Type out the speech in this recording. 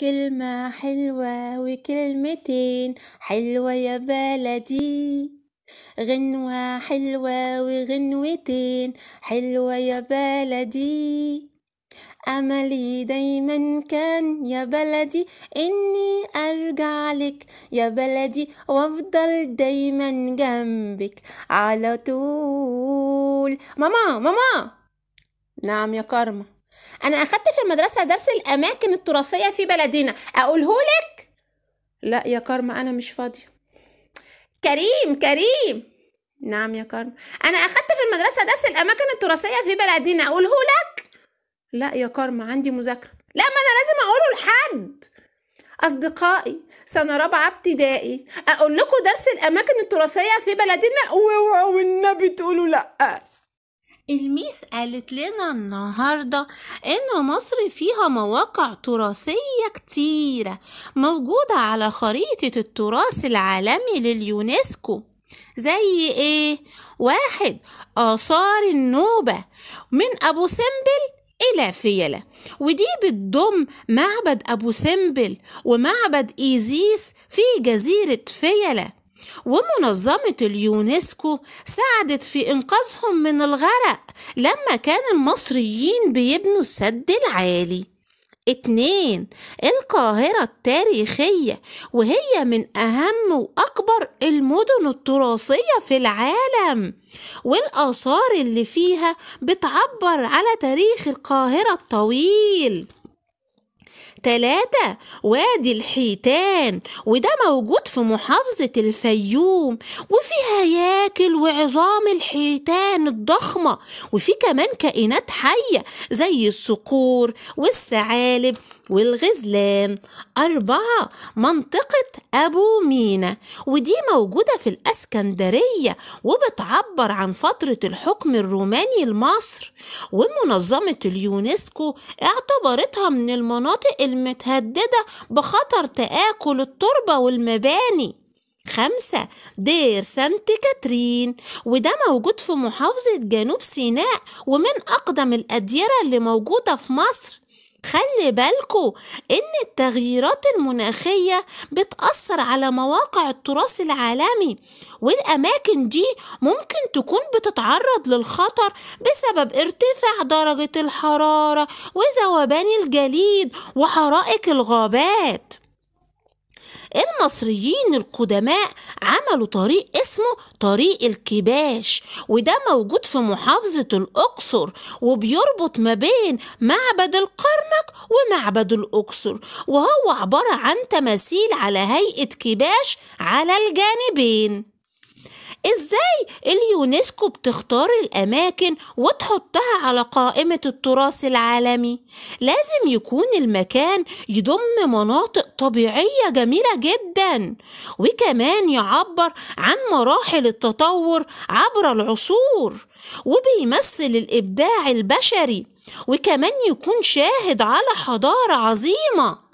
كلمة حلوة وكلمتين حلوة يا بلدي غنوة حلوة وغنوتين حلوة يا بلدي أملي دايما كان يا بلدي إني أرجع لك يا بلدي وأفضل دايما جنبك على طول ماما ماما نعم يا كارما انا اخدت في المدرسه درس الاماكن التراثيه في بلدنا اقولهولك لا يا كارما انا مش فاضيه كريم كريم نعم يا كارما انا اخدت في المدرسه درس الاماكن التراثيه في بلدنا اقولهولك لا يا كارما عندي مذاكره لا ما انا لازم اقوله لحد أصدقائي سنة رابعة ابتدائي أقول لكم درس الأماكن التراثية في بلدنا والنبي تقولوا لأ الميس قالت لنا النهاردة إن مصر فيها مواقع تراثية كتيرة موجودة على خريطة التراث العالمي لليونسكو زي إيه؟ واحد آثار النوبة من أبو سمبل إلى فيلة ودي بتضم معبد أبو سمبل ومعبد إيزيس في جزيرة فيلة ومنظمة اليونسكو ساعدت في إنقاذهم من الغرق لما كان المصريين بيبنوا السد العالي اتنين القاهرة التاريخية وهي من أهم وأكبر المدن التراثية في العالم والآثار اللي فيها بتعبر على تاريخ القاهرة الطويل تلاتة وادي الحيتان وده موجود في محافظة الفيوم وفيه هياكل وعظام الحيتان الضخمة وفي كمان كائنات حية زي الصقور والثعالب والغزلان أربعة منطقة أبو مينا ودي موجودة في الأسكندرية وبتعبر عن فترة الحكم الروماني لمصر ومنظمة اليونسكو اعتبرتها من المناطق المتهددة بخطر تآكل التربة والمباني خمسة دير سانت كاترين وده موجود في محافظة جنوب سيناء ومن أقدم الأديرة اللي موجودة في مصر خلي بالكو إن التغييرات المناخية بتأثر على مواقع التراث العالمي والأماكن دي ممكن تكون بتتعرض للخطر بسبب ارتفاع درجة الحرارة وذوبان الجليد وحرائق الغابات المصريين القدماء عملوا طريق اسمه طريق الكباش وده موجود في محافظة الأقصر وبيربط ما بين معبد القرنك ومعبد الأقصر وهو عبارة عن تماثيل على هيئة كباش على الجانبين ازاي اليونسكو بتختار الاماكن وتحطها على قائمه التراث العالمي لازم يكون المكان يضم مناطق طبيعيه جميله جدا وكمان يعبر عن مراحل التطور عبر العصور وبيمثل الإبداع البشري وكمان يكون شاهد على حضارة عظيمة